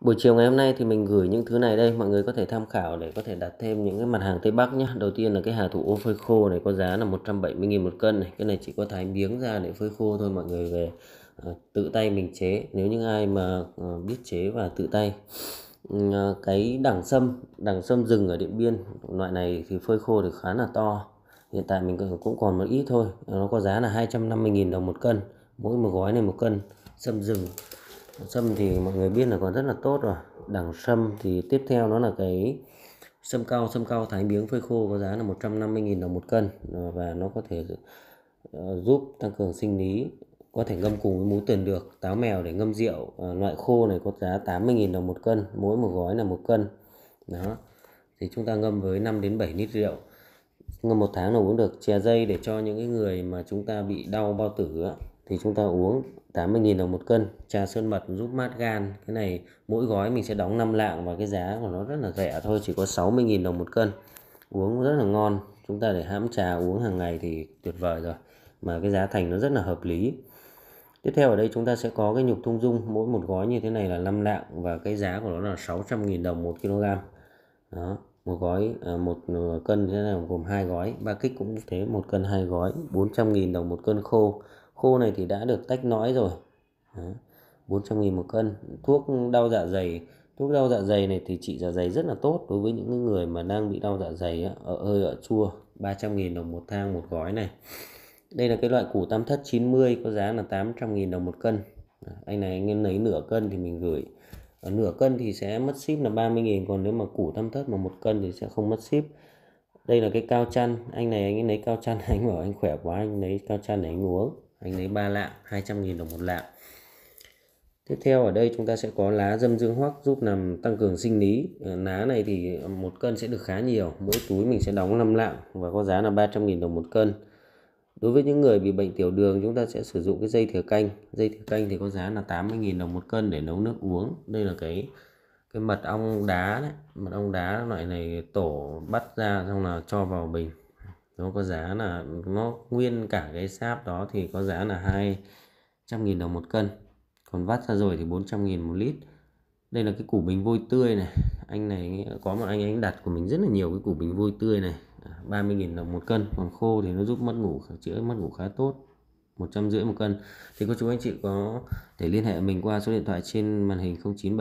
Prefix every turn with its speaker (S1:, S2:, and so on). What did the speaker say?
S1: Buổi chiều ngày hôm nay thì mình gửi những thứ này đây mọi người có thể tham khảo để có thể đặt thêm những cái mặt hàng Tây Bắc nhé. Đầu tiên là cái hà thủ ô phơi khô này có giá là 170.000 một cân này. Cái này chỉ có thái miếng ra để phơi khô thôi mọi người về ờ, tự tay mình chế. Nếu như ai mà ờ, biết chế và tự tay ừ, ờ, cái đẳng sâm, đẳng sâm rừng ở Điện Biên loại này thì phơi khô thì khá là to. Hiện tại mình cũng còn một ít thôi. Nó có giá là 250.000 đồng một cân. Mỗi một gói này một cân sâm rừng sâm thì mọi người biết là còn rất là tốt rồi đẳng sâm thì tiếp theo đó là cái sâm cao sâm cao thái miếng phơi khô có giá là 150.000 đồng một cân và nó có thể ờ, giúp tăng cường sinh lý có thể ngâm cùng với muối tuần được táo mèo để ngâm rượu ờ, loại khô này có giá 80.000 đồng một cân mỗi một gói là một cân đó thì chúng ta ngâm với 5 đến 7 lít rượu ngâm một tháng là uống được chè dây để cho những cái người mà chúng ta bị đau bao tử thì chúng ta uống 80.000 đồng một cân trà sơn mật giúp mát gan cái này mỗi gói mình sẽ đóng 5 lạng và cái giá của nó rất là rẻ thôi chỉ có 60.000 đồng một cân uống rất là ngon chúng ta để hãm trà uống hàng ngày thì tuyệt vời rồi mà cái giá thành nó rất là hợp lý tiếp theo ở đây chúng ta sẽ có cái nhục thung dung mỗi một gói như thế này là 5 lạng và cái giá của nó là 600.000 đồng một kg đó một gói à, một cân thế này gồm hai gói ba kích cũng thế một cân hai gói 400.000 đồng một cân khô khô này thì đã được tách nói rồi Đó. 400 nghìn một cân thuốc đau dạ dày thuốc đau dạ dày này thì trị dạ dày rất là tốt đối với những người mà đang bị đau dạ dày ở hơi ở chua 300 nghìn đồng một thang một gói này đây là cái loại củ tam thất 90 có giá là 800 nghìn đồng một cân anh này anh lấy nửa cân thì mình gửi ở nửa cân thì sẽ mất ship là 30 nghìn còn nếu mà củ tam thất mà một cân thì sẽ không mất ship đây là cái cao chăn anh này anh ấy lấy cao chăn anh bảo anh khỏe quá anh lấy cao chăn để anh uống anh lấy 3 lạng 200.000 đồng một lạng tiếp theo ở đây chúng ta sẽ có lá dâm dương hoắc giúp làm tăng cường sinh lý ờ, lá này thì một cân sẽ được khá nhiều mỗi túi mình sẽ đóng 5 lạng và có giá là 300.000 đồng một cân đối với những người bị bệnh tiểu đường chúng ta sẽ sử dụng cái dây thìa canh dây thìa canh thì có giá là 80.000 đồng một cân để nấu nước uống đây là cái cái mật ong đá đấy mật ong đá loại này tổ bắt ra xong là cho vào bình nó có giá là nó nguyên cả cái sáp đó thì có giá là 200.000 đồng một cân còn vắt ra rồi thì 400.000 một lít đây là cái củ bình vôi tươi này anh này có một anh anh đặt của mình rất là nhiều cái củ bình vôi tươi này 30.000 à, đồng một cân còn khô thì nó giúp mất ngủ chữa mất ngủ khá tốt một trăm rưỡi một cân thì cô chú anh chị có thể liên hệ mình qua số điện thoại trên màn hình 097